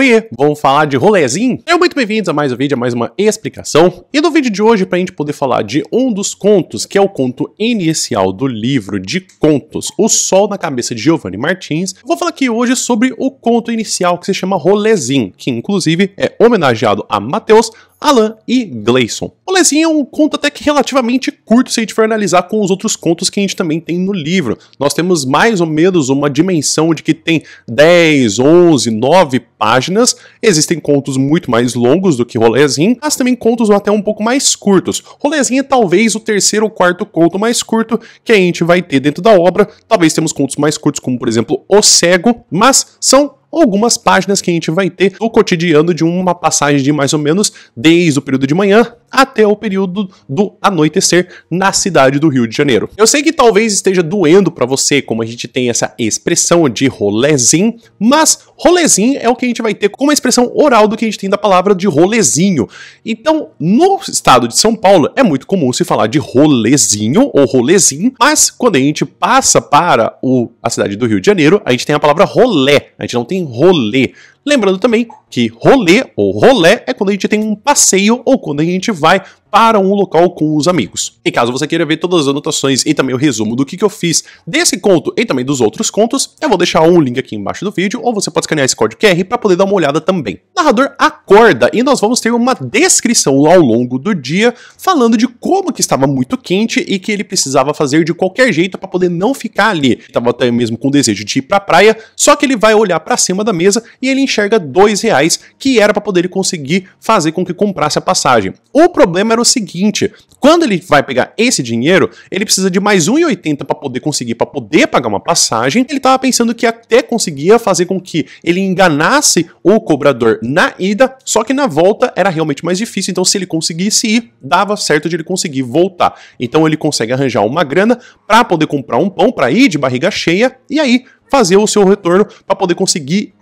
Oiê, vamos falar de rolezinho? Sejam muito bem-vindos a mais um vídeo, a mais uma explicação. E no vídeo de hoje, para a gente poder falar de um dos contos, que é o conto inicial do livro de contos O Sol na Cabeça de Giovanni Martins, vou falar aqui hoje sobre o conto inicial que se chama Rolezinho, que inclusive é homenageado a Matheus, Alan e Gleison. O Lezinho é um conto até que relativamente curto se a gente for analisar com os outros contos que a gente também tem no livro. Nós temos mais ou menos uma dimensão de que tem 10, 11, 9 páginas, existem contos muito mais longos do que Rolezinho, mas também contos até um pouco mais curtos. Rolezinho é talvez o terceiro ou quarto conto mais curto que a gente vai ter dentro da obra. Talvez temos contos mais curtos, como por exemplo O Cego, mas são algumas páginas que a gente vai ter do cotidiano de uma passagem de mais ou menos desde o período de manhã até o período do anoitecer na cidade do Rio de Janeiro. Eu sei que talvez esteja doendo para você como a gente tem essa expressão de rolezinho, mas Rolezinho é o que a gente vai ter como a expressão oral do que a gente tem da palavra de rolezinho. Então, no estado de São Paulo, é muito comum se falar de rolezinho ou rolezinho, mas quando a gente passa para o, a cidade do Rio de Janeiro, a gente tem a palavra rolé, a gente não tem rolê. Lembrando também que rolê ou rolé é quando a gente tem um passeio ou quando a gente vai para um local com os amigos. E caso você queira ver todas as anotações e também o resumo do que, que eu fiz desse conto e também dos outros contos, eu vou deixar um link aqui embaixo do vídeo, ou você pode escanear esse código QR para poder dar uma olhada também. O narrador acorda e nós vamos ter uma descrição ao longo do dia falando de como que estava muito quente e que ele precisava fazer de qualquer jeito para poder não ficar ali. Estava até mesmo com desejo de ir para a praia, só que ele vai olhar para cima da mesa e ele enxerga dois reais que era para poder ele conseguir fazer com que comprasse a passagem. O problema era o seguinte: quando ele vai pegar esse dinheiro, ele precisa de mais 1,80 para poder conseguir, para poder pagar uma passagem. Ele estava pensando que até conseguia fazer com que ele enganasse o cobrador na ida, só que na volta era realmente mais difícil. Então, se ele conseguisse ir, dava certo de ele conseguir voltar. Então, ele consegue arranjar uma grana para poder comprar um pão para ir de barriga cheia e aí fazer o seu retorno para poder conseguir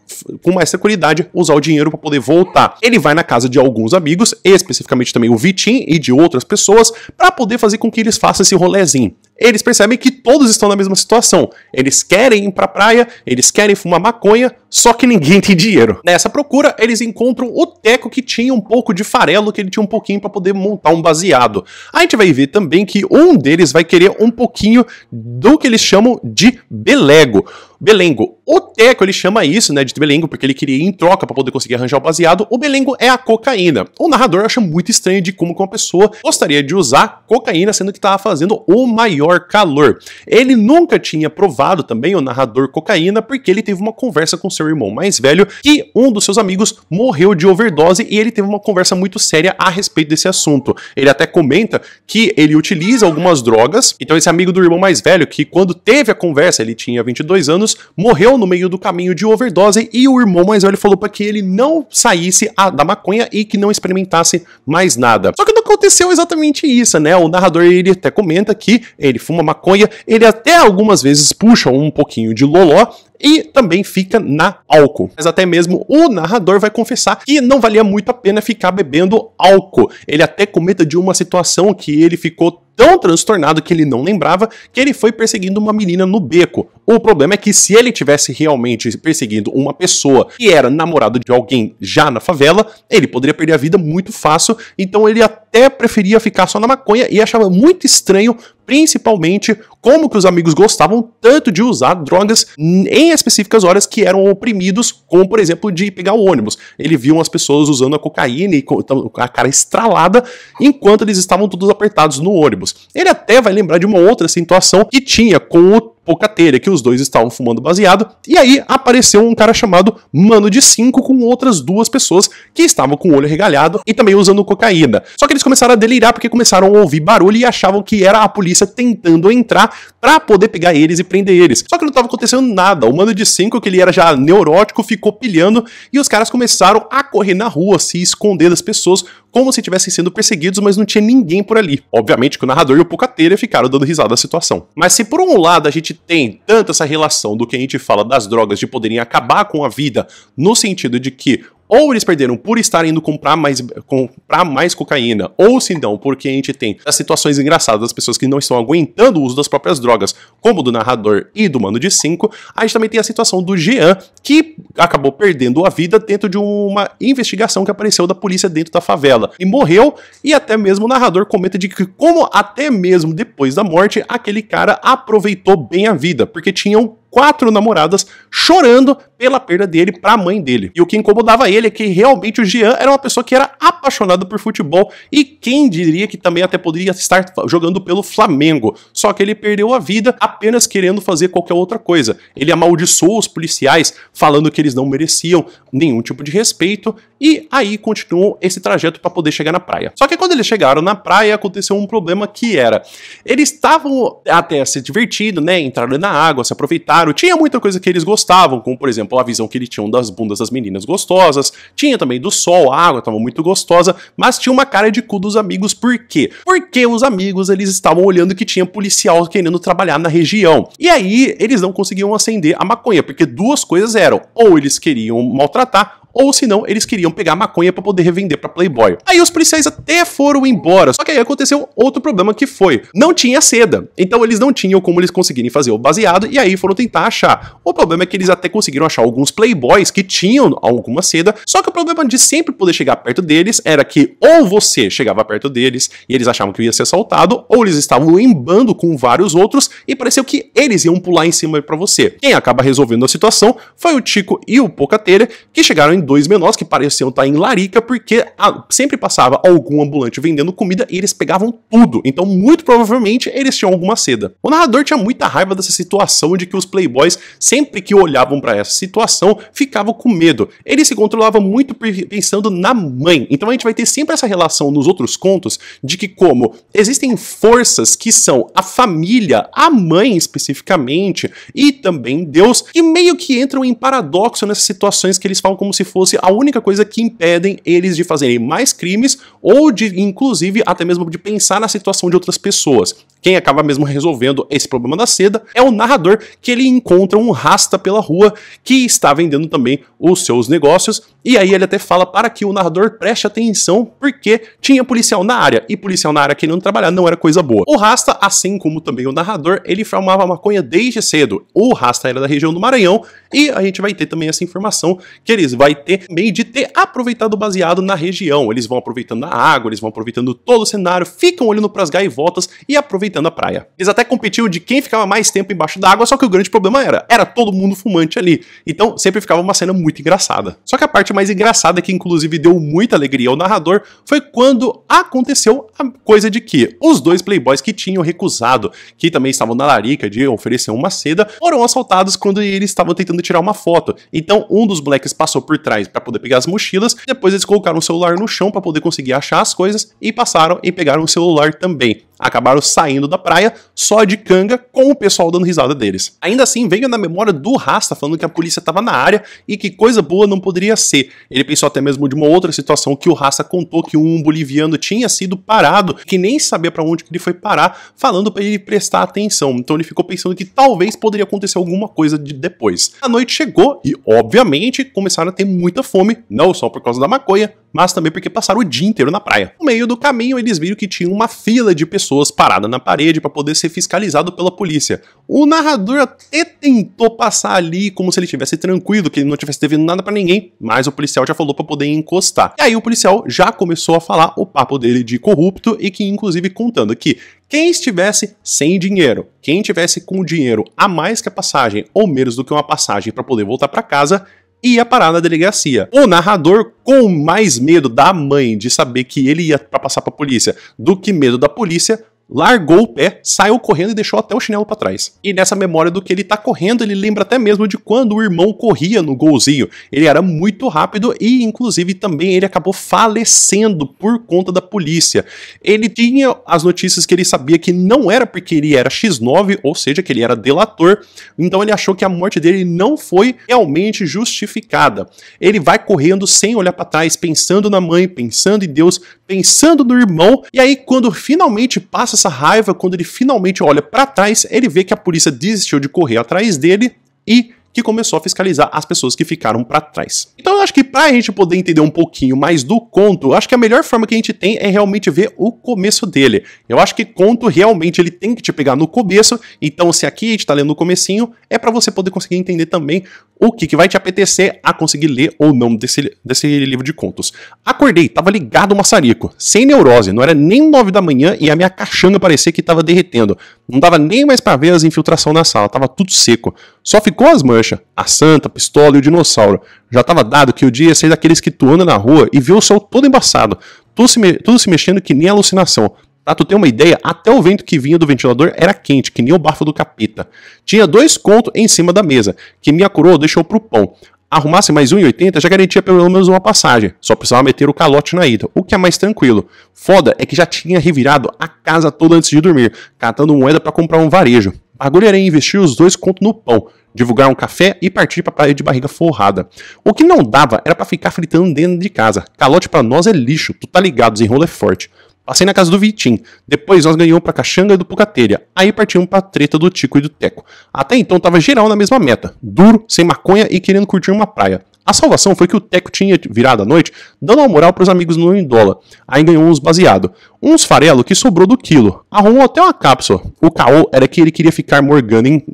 com mais tranquilidade usar o dinheiro para poder voltar. Ele vai na casa de alguns amigos, especificamente também o Vitim e de outras pessoas, para poder fazer com que eles façam esse rolezinho eles percebem que todos estão na mesma situação. Eles querem ir pra praia, eles querem fumar maconha, só que ninguém tem dinheiro. Nessa procura, eles encontram o Teco que tinha um pouco de farelo, que ele tinha um pouquinho para poder montar um baseado. A gente vai ver também que um deles vai querer um pouquinho do que eles chamam de belego. Belengo. O Teco, ele chama isso, né, de Belengo, porque ele queria ir em troca para poder conseguir arranjar o baseado. O Belengo é a cocaína. O narrador acha muito estranho de como uma pessoa gostaria de usar cocaína, sendo que estava fazendo o maior calor. Ele nunca tinha provado também o narrador cocaína porque ele teve uma conversa com seu irmão mais velho e um dos seus amigos morreu de overdose e ele teve uma conversa muito séria a respeito desse assunto. Ele até comenta que ele utiliza algumas drogas. Então esse amigo do irmão mais velho que quando teve a conversa, ele tinha 22 anos, morreu no meio do caminho de overdose e o irmão mais velho falou para que ele não saísse da maconha e que não experimentasse mais nada. Só que não aconteceu exatamente isso, né? O narrador ele até comenta que ele ele fuma maconha, ele até algumas vezes puxa um pouquinho de loló, e também fica na álcool. Mas até mesmo o narrador vai confessar que não valia muito a pena ficar bebendo álcool. Ele até comenta de uma situação que ele ficou tão transtornado que ele não lembrava que ele foi perseguindo uma menina no beco. O problema é que se ele tivesse realmente perseguindo uma pessoa que era namorado de alguém já na favela, ele poderia perder a vida muito fácil, então ele até preferia ficar só na maconha e achava muito estranho, principalmente como que os amigos gostavam tanto de usar drogas em em específicas horas que eram oprimidos, como por exemplo de pegar o ônibus. Ele viu as pessoas usando a cocaína e com a cara estralada enquanto eles estavam todos apertados no ônibus. Ele até vai lembrar de uma outra situação que tinha com o pouca telha, que os dois estavam fumando baseado, e aí apareceu um cara chamado Mano de 5 com outras duas pessoas que estavam com o olho regalhado e também usando cocaína. Só que eles começaram a delirar porque começaram a ouvir barulho e achavam que era a polícia tentando entrar para poder pegar eles e prender eles. Só que não estava acontecendo nada. O Mano de 5, que ele era já neurótico, ficou pilhando e os caras começaram a correr na rua, se esconder das pessoas como se estivessem sendo perseguidos, mas não tinha ninguém por ali. Obviamente que o narrador e o Pucateira ficaram dando risada da situação. Mas se por um lado a gente tem tanto essa relação do que a gente fala das drogas de poderem acabar com a vida, no sentido de que ou eles perderam por estarem indo comprar mais, comprar mais cocaína, ou se não, porque a gente tem as situações engraçadas das pessoas que não estão aguentando o uso das próprias drogas, como do narrador e do mano de 5, a gente também tem a situação do Jean, que acabou perdendo a vida dentro de uma investigação que apareceu da polícia dentro da favela e morreu, e até mesmo o narrador comenta de que, como até mesmo depois da morte, aquele cara aproveitou bem a vida, porque tinham quatro namoradas chorando pela perda dele para a mãe dele. E o que incomodava ele é que realmente o Jean era uma pessoa que era apaixonada por futebol e quem diria que também até poderia estar jogando pelo Flamengo. Só que ele perdeu a vida apenas querendo fazer qualquer outra coisa. Ele amaldiçoou os policiais, falando que eles não mereciam nenhum tipo de respeito e aí continuou esse trajeto para poder chegar na praia. Só que quando eles chegaram na praia aconteceu um problema que era eles estavam até se divertindo, né, entraram na água, se aproveitaram claro, tinha muita coisa que eles gostavam, como por exemplo a visão que eles tinham das bundas das meninas gostosas, tinha também do sol, a água estava muito gostosa, mas tinha uma cara de cu dos amigos, por quê? Porque os amigos eles estavam olhando que tinha policial querendo trabalhar na região. E aí eles não conseguiam acender a maconha, porque duas coisas eram, ou eles queriam maltratar, ou se não eles queriam pegar maconha para poder revender para Playboy. Aí os policiais até foram embora, só que aí aconteceu outro problema que foi, não tinha seda. Então eles não tinham como eles conseguirem fazer o baseado e aí foram tentar achar. O problema é que eles até conseguiram achar alguns Playboys que tinham alguma seda, só que o problema de sempre poder chegar perto deles era que ou você chegava perto deles e eles achavam que ia ser assaltado, ou eles estavam em bando com vários outros e pareceu que eles iam pular em cima para você. Quem acaba resolvendo a situação foi o Tico e o Pocateira, que chegaram em dois menores que pareciam estar em larica, porque a, ah, sempre passava algum ambulante vendendo comida e eles pegavam tudo. Então, muito provavelmente, eles tinham alguma seda. O narrador tinha muita raiva dessa situação de que os playboys, sempre que olhavam para essa situação, ficavam com medo. Ele se controlava muito pensando na mãe. Então, a gente vai ter sempre essa relação nos outros contos de que, como existem forças que são a família, a mãe especificamente, e também Deus, que meio que entram em paradoxo nessas situações que eles falam como se fosse a única coisa que impedem eles de fazerem mais crimes ou de, inclusive, até mesmo de pensar na situação de outras pessoas. Quem acaba mesmo resolvendo esse problema da seda é o narrador que ele encontra um rasta pela rua que está vendendo também os seus negócios. E aí ele até fala para que o narrador preste atenção, porque tinha policial na área, e policial na área querendo trabalhar não era coisa boa. O Rasta, assim como também o narrador, ele formava maconha desde cedo. O Rasta era da região do Maranhão, e a gente vai ter também essa informação que eles vai ter meio de ter aproveitado baseado na região. Eles vão aproveitando a água, eles vão aproveitando todo o cenário, ficam olhando para as gaivotas e aproveitando a praia. Eles até competiam de quem ficava mais tempo embaixo da água, só que o grande problema era, era todo mundo fumante ali. Então sempre ficava uma cena muito engraçada. Só que a parte mais engraçada, que inclusive deu muita alegria ao narrador, foi quando aconteceu a coisa de que os dois playboys que tinham recusado, que também estavam na larica de oferecer uma seda, foram assaltados quando eles estavam tentando tirar uma foto. Então um dos moleques passou por trás para poder pegar as mochilas, depois eles colocaram o celular no chão para poder conseguir achar as coisas e passaram e pegaram o celular também acabaram saindo da praia só de canga com o pessoal dando risada deles. Ainda assim, veio na memória do Rasta falando que a polícia estava na área e que coisa boa não poderia ser. Ele pensou até mesmo de uma outra situação que o Rasta contou que um boliviano tinha sido parado, que nem sabia para onde que ele foi parar, falando para ele prestar atenção. Então ele ficou pensando que talvez poderia acontecer alguma coisa de depois. A noite chegou e, obviamente, começaram a ter muita fome, não só por causa da maconha, mas também porque passaram o dia inteiro na praia. No meio do caminho, eles viram que tinha uma fila de pessoas pessoas paradas na parede para poder ser fiscalizado pela polícia. O narrador até tentou passar ali como se ele estivesse tranquilo, que ele não tivesse devendo nada para ninguém, mas o policial já falou para poder encostar. E aí o policial já começou a falar o papo dele de corrupto e que inclusive contando que quem estivesse sem dinheiro, quem estivesse com dinheiro a mais que a passagem ou menos do que uma passagem para poder voltar para casa, ia parar na delegacia. O narrador, com mais medo da mãe de saber que ele ia para passar para a polícia do que medo da polícia, largou o pé, saiu correndo e deixou até o chinelo para trás. E nessa memória do que ele tá correndo, ele lembra até mesmo de quando o irmão corria no golzinho. Ele era muito rápido e, inclusive, também ele acabou falecendo por conta da polícia. Ele tinha as notícias que ele sabia que não era porque ele era X9, ou seja, que ele era delator, então ele achou que a morte dele não foi realmente justificada. Ele vai correndo sem olhar para trás, pensando na mãe, pensando em Deus, pensando no irmão, e aí quando finalmente passa essa raiva, quando ele finalmente olha para trás, ele vê que a polícia desistiu de correr atrás dele e que começou a fiscalizar as pessoas que ficaram para trás. Então eu acho que para a gente poder entender um pouquinho mais do conto, acho que a melhor forma que a gente tem é realmente ver o começo dele. Eu acho que conto realmente ele tem que te pegar no começo, então se aqui a gente está lendo o comecinho, é para você poder conseguir entender também o que, que vai te apetecer a conseguir ler ou não desse, desse livro de contos. Acordei, tava ligado o maçarico, sem neurose, não era nem nove da manhã e a minha caixanga parecia que tava derretendo. Não dava nem mais para ver as infiltrações na sala, tava tudo seco. Só ficou as manchas, a santa, a pistola e o dinossauro. Já estava dado que o dia ia ser daqueles que tu anda na rua e vê o sol todo embaçado, tudo se, tudo se mexendo que nem alucinação. Pra tu tem uma ideia, até o vento que vinha do ventilador era quente, que nem o bafo do capeta. Tinha dois contos em cima da mesa, que minha coroa deixou pro pão. Arrumasse mais oitenta, já garantia pelo menos uma passagem. Só precisava meter o calote na ida, o que é mais tranquilo. Foda é que já tinha revirado a casa toda antes de dormir, catando moeda para comprar um varejo. Agulharei investir os dois contos no pão, divulgar um café e partir para a praia de barriga forrada. O que não dava era para ficar fritando dentro de casa. Calote para nós é lixo, tu tá ligado, desenrola é forte. Passei na casa do Vitim. Depois nós ganhamos pra Caxanga e do Pucateira. Aí partimos pra treta do Tico e do Teco. Até então tava geral na mesma meta. Duro, sem maconha e querendo curtir uma praia. A salvação foi que o Teco tinha virado à noite, dando uma moral para os amigos no Indola. Aí ganhou uns baseado, uns farelo que sobrou do quilo. Arrumou até uma cápsula. O caô era que ele queria ficar morgando em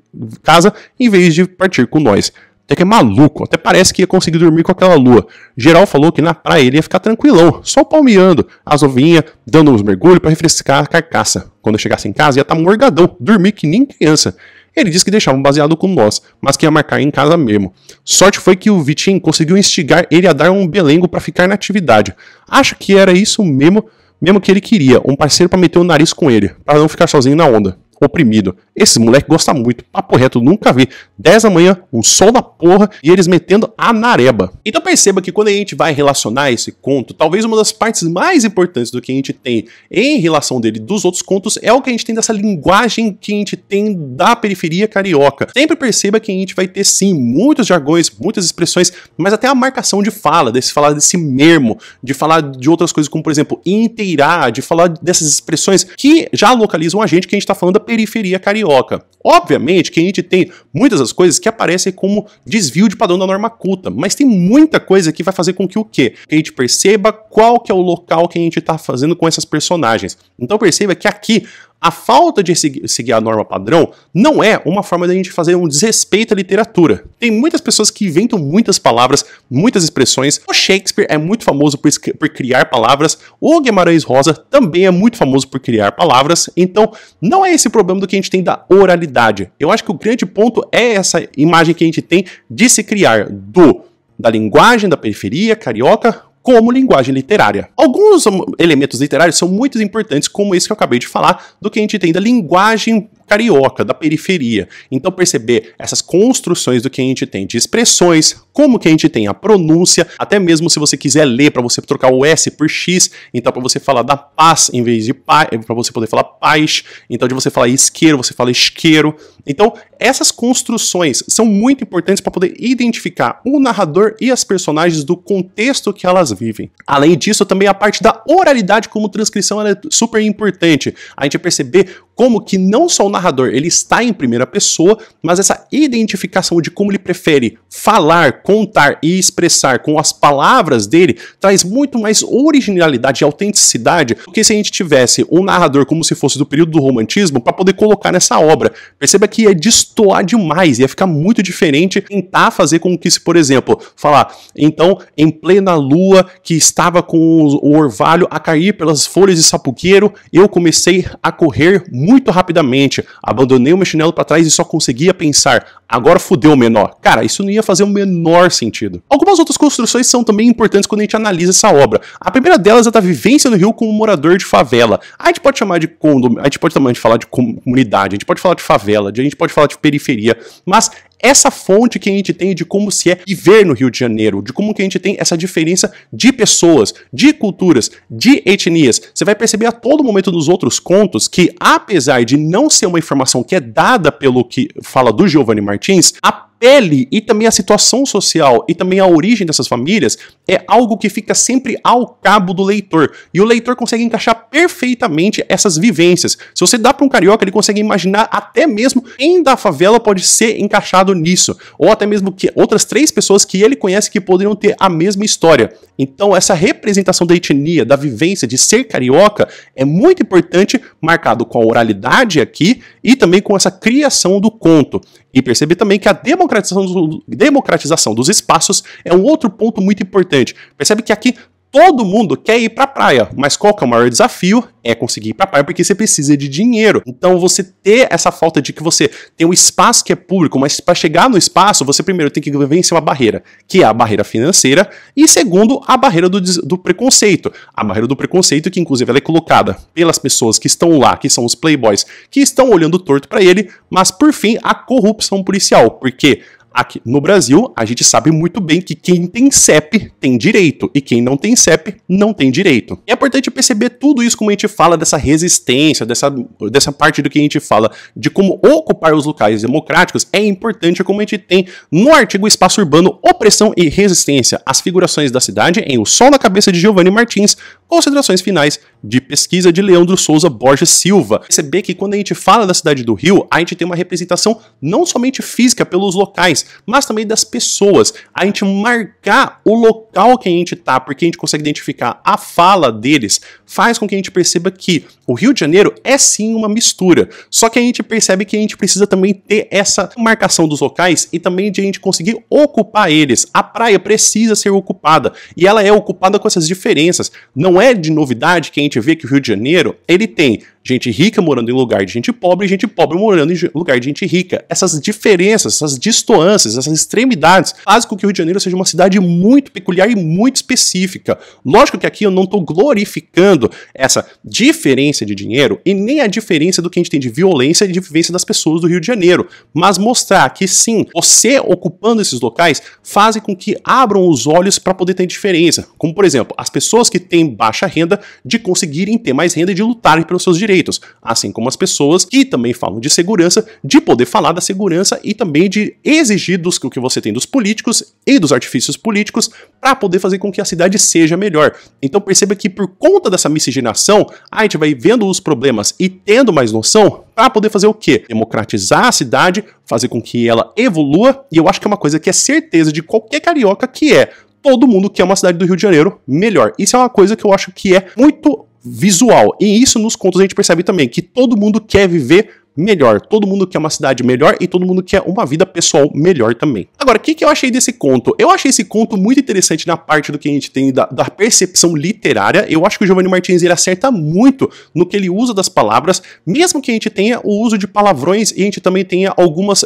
casa em vez de partir com nós. Até que é maluco, até parece que ia conseguir dormir com aquela lua. Geral falou que na praia ele ia ficar tranquilão, só palmeando, as ovinhas, dando uns mergulhos para refrescar a carcaça. Quando eu chegasse em casa ia estar tá morgadão, dormir que nem criança. Ele disse que deixava um baseado com nós, mas que ia marcar em casa mesmo. Sorte foi que o Vitinho conseguiu instigar ele a dar um belengo para ficar na atividade. Acho que era isso mesmo, mesmo que ele queria, um parceiro para meter o nariz com ele, para não ficar sozinho na onda oprimido. Esse moleque gosta muito. Papo reto, nunca vi. 10 da manhã, um sol da porra e eles metendo a nareba. Então perceba que quando a gente vai relacionar esse conto, talvez uma das partes mais importantes do que a gente tem em relação dele dos outros contos é o que a gente tem dessa linguagem que a gente tem da periferia carioca. Sempre perceba que a gente vai ter sim muitos jargões, muitas expressões, mas até a marcação de fala, desse falar desse mermo, de falar de outras coisas como, por exemplo, inteirar, de falar dessas expressões que já localizam a gente que a gente está falando da periferia periferia carioca. Obviamente que a gente tem muitas das coisas que aparecem como desvio de padrão da norma culta, mas tem muita coisa que vai fazer com que o quê? Que a gente perceba qual que é o local que a gente está fazendo com essas personagens. Então perceba que aqui a falta de seguir a norma padrão não é uma forma da gente fazer um desrespeito à literatura. Tem muitas pessoas que inventam muitas palavras, muitas expressões. O Shakespeare é muito famoso por, por criar palavras. O Guimarães Rosa também é muito famoso por criar palavras. Então, não é esse problema do que a gente tem da oralidade. Eu acho que o grande ponto é essa imagem que a gente tem de se criar do da linguagem da periferia carioca como linguagem literária. Alguns elementos literários são muito importantes, como esse que eu acabei de falar, do que a gente tem da linguagem carioca, da periferia. Então perceber essas construções do que a gente tem de expressões, como que a gente tem a pronúncia, até mesmo se você quiser ler para você trocar o S por X, então para você falar da paz em vez de pai, eh, para você poder falar paz, então de você falar isqueiro, você fala isqueiro. Então, essas construções são muito importantes para poder identificar o narrador e as personagens do contexto que elas vivem. Além disso, também a parte da oralidade como transcrição é super importante. A gente perceber como que não só o narrador ele está em primeira pessoa, mas essa identificação de como ele prefere falar, contar e expressar com as palavras dele traz muito mais originalidade e autenticidade do que se a gente tivesse um narrador como se fosse do período do romantismo para poder colocar nessa obra. Perceba que ia destoar demais, ia ficar muito diferente tentar fazer com que, se, por exemplo, falar, então, em plena lua que estava com o orvalho a cair pelas folhas de sapuqueiro, eu comecei a correr muito rapidamente abandonei o meu chinelo para trás e só conseguia pensar, agora fudeu o menor. Cara, isso não ia fazer o menor sentido. Algumas outras construções são também importantes quando a gente analisa essa obra. A primeira delas é da vivência no Rio como morador de favela. A gente pode chamar de condomínio, a gente pode também falar de comunidade, a gente pode falar de favela, a gente pode falar de periferia, mas essa fonte que a gente tem de como se é viver no Rio de Janeiro, de como que a gente tem essa diferença de pessoas, de culturas, de etnias. Você vai perceber a todo momento nos outros contos que, apesar de não ser uma informação que é dada pelo que fala do Giovanni Martins, a ele e também a situação social e também a origem dessas famílias é algo que fica sempre ao cabo do leitor. E o leitor consegue encaixar perfeitamente essas vivências. Se você dá para um carioca, ele consegue imaginar até mesmo quem da favela pode ser encaixado nisso, ou até mesmo que outras três pessoas que ele conhece que poderiam ter a mesma história. Então, essa representação da etnia, da vivência, de ser carioca, é muito importante, marcado com a oralidade aqui e também com essa criação do conto. E perceber também que a democratização, democratização dos espaços é um outro ponto muito importante. Percebe que aqui Todo mundo quer ir para a praia, mas qual que é o maior desafio? É conseguir ir para a praia porque você precisa de dinheiro. Então você ter essa falta de que você tem um espaço que é público, mas para chegar no espaço você primeiro tem que vencer uma barreira, que é a barreira financeira, e segundo a barreira do, do preconceito, a barreira do preconceito que inclusive ela é colocada pelas pessoas que estão lá, que são os playboys, que estão olhando torto para ele, mas por fim a corrupção policial, porque Aqui no Brasil, a gente sabe muito bem que quem tem CEP tem direito e quem não tem CEP não tem direito. E é importante perceber tudo isso como a gente fala dessa resistência, dessa, dessa parte do que a gente fala de como ocupar os locais democráticos é importante como a gente tem no artigo Espaço Urbano Opressão e Resistência, as figurações da cidade em O Sol na Cabeça de Giovanni Martins, considerações finais de pesquisa de Leandro Souza Borges Silva. Perceber que quando a gente fala da cidade do Rio, a gente tem uma representação não somente física pelos locais, mas também das pessoas. A gente marcar o local que a gente tá, porque a gente consegue identificar a fala deles, faz com que a gente perceba que o Rio de Janeiro é sim uma mistura. Só que a gente percebe que a gente precisa também ter essa marcação dos locais e também de a gente conseguir ocupar eles. A praia precisa ser ocupada e ela é ocupada com essas diferenças. Não é de novidade que a gente gente vê que o Rio de Janeiro, ele tem gente rica morando em lugar de gente pobre e gente pobre morando em lugar de gente rica. Essas diferenças, essas distoâncias, essas extremidades fazem com que o Rio de Janeiro seja uma cidade muito peculiar e muito específica. Lógico que aqui eu não estou glorificando essa diferença de dinheiro e nem a diferença do que a gente tem de violência e de vivência das pessoas do Rio de Janeiro, mas mostrar que sim, você ocupando esses locais fazem com que abram os olhos para poder ter diferença. Como, por exemplo, as pessoas que têm baixa renda de conseguirem ter mais renda e de lutarem pelos seus direitos direitos, assim como as pessoas que também falam de segurança, de poder falar da segurança e também de exigir dos que o que você tem dos políticos e dos artifícios políticos para poder fazer com que a cidade seja melhor. Então perceba que por conta dessa miscigenação, a gente vai vendo os problemas e tendo mais noção para poder fazer o quê? Democratizar a cidade, fazer com que ela evolua, e eu acho que é uma coisa que é certeza de qualquer carioca que é todo mundo quer uma cidade do Rio de Janeiro melhor. Isso é uma coisa que eu acho que é muito visual. E isso nos contos a gente percebe também, que todo mundo quer viver melhor. Todo mundo quer uma cidade melhor e todo mundo quer uma vida pessoal melhor também. Agora, o que, que eu achei desse conto? Eu achei esse conto muito interessante na parte do que a gente tem da, da percepção literária. Eu acho que o Giovanni Martins ele acerta muito no que ele usa das palavras, mesmo que a gente tenha o uso de palavrões e a gente também tenha algumas,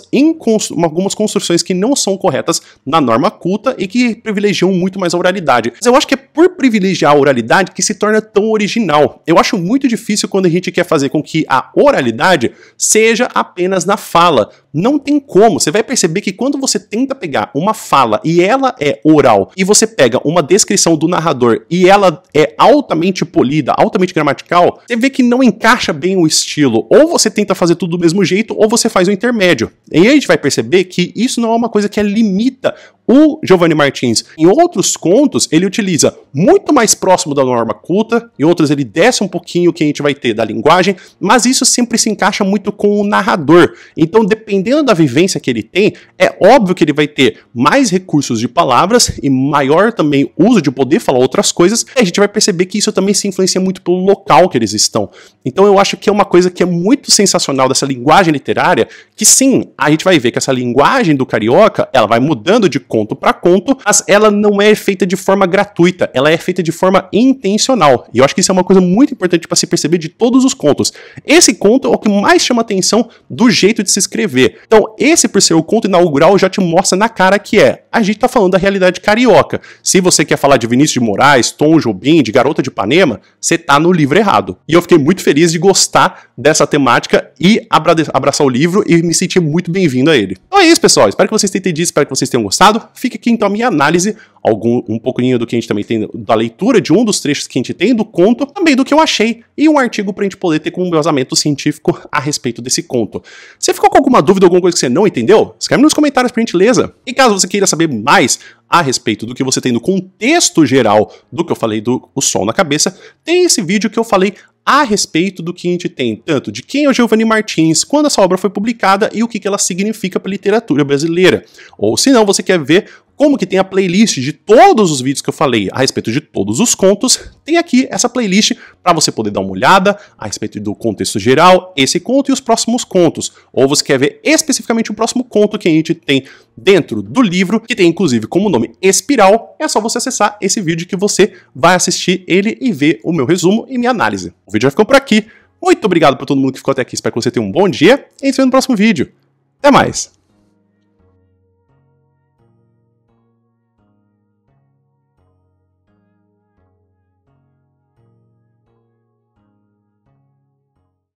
algumas construções que não são corretas na norma culta e que privilegiam muito mais a oralidade. Mas eu acho que é por privilegiar a oralidade que se torna tão original. Eu acho muito difícil quando a gente quer fazer com que a oralidade seja apenas na fala, não tem como. Você vai perceber que quando você tenta pegar uma fala e ela é oral, e você pega uma descrição do narrador e ela é altamente polida, altamente gramatical, você vê que não encaixa bem o estilo. Ou você tenta fazer tudo do mesmo jeito, ou você faz o intermédio. E aí a gente vai perceber que isso não é uma coisa que limita o Giovanni Martins. Em outros contos, ele utiliza muito mais próximo da norma culta, em outros ele desce um pouquinho o que a gente vai ter da linguagem, mas isso sempre se encaixa muito com o narrador. Então, depende dependendo da vivência que ele tem, é óbvio que ele vai ter mais recursos de palavras e maior também uso de poder falar outras coisas. E a gente vai perceber que isso também se influencia muito pelo local que eles estão. Então eu acho que é uma coisa que é muito sensacional dessa linguagem literária, que sim, a gente vai ver que essa linguagem do carioca, ela vai mudando de conto para conto, mas ela não é feita de forma gratuita, ela é feita de forma intencional. E eu acho que isso é uma coisa muito importante para se perceber de todos os contos. Esse conto é o que mais chama atenção do jeito de se escrever. Então, esse por ser o conto inaugural já te mostra na cara que é. A gente tá falando da realidade carioca. Se você quer falar de Vinícius de Moraes, Tom Jobim, de Garota de Ipanema, você tá no livro errado. E eu fiquei muito feliz de gostar dessa temática e abraçar o livro e me sentir muito bem-vindo a ele. Então é isso, pessoal. Espero que vocês tenham entendido, espero que vocês tenham gostado. Fica aqui então a minha análise algum, um pouquinho do que a gente também tem, da leitura de um dos trechos que a gente tem do conto, também do que eu achei, e um artigo pra gente poder ter com um embasamento científico a respeito desse conto. Você ficou com alguma dúvida, alguma coisa que você não entendeu? Escreve nos comentários pra gentileza. E caso você queira saber mais a respeito do que você tem no contexto geral do que eu falei do o som na cabeça, tem esse vídeo que eu falei a respeito do que a gente tem, tanto de quem é o Giovanni Martins, quando essa obra foi publicada e o que ela significa para a literatura brasileira. Ou se não, você quer ver como que tem a playlist de todos os vídeos que eu falei a respeito de todos os contos, tem aqui essa playlist para você poder dar uma olhada a respeito do contexto geral, esse conto e os próximos contos. Ou você quer ver especificamente o próximo conto que a gente tem dentro do livro, que tem inclusive como nome Espiral, é só você acessar esse vídeo que você vai assistir ele e ver o meu resumo e minha análise. O vídeo já ficou por aqui. Muito obrigado para todo mundo que ficou até aqui. Espero que você tenha um bom dia e se vê no próximo vídeo. Até mais!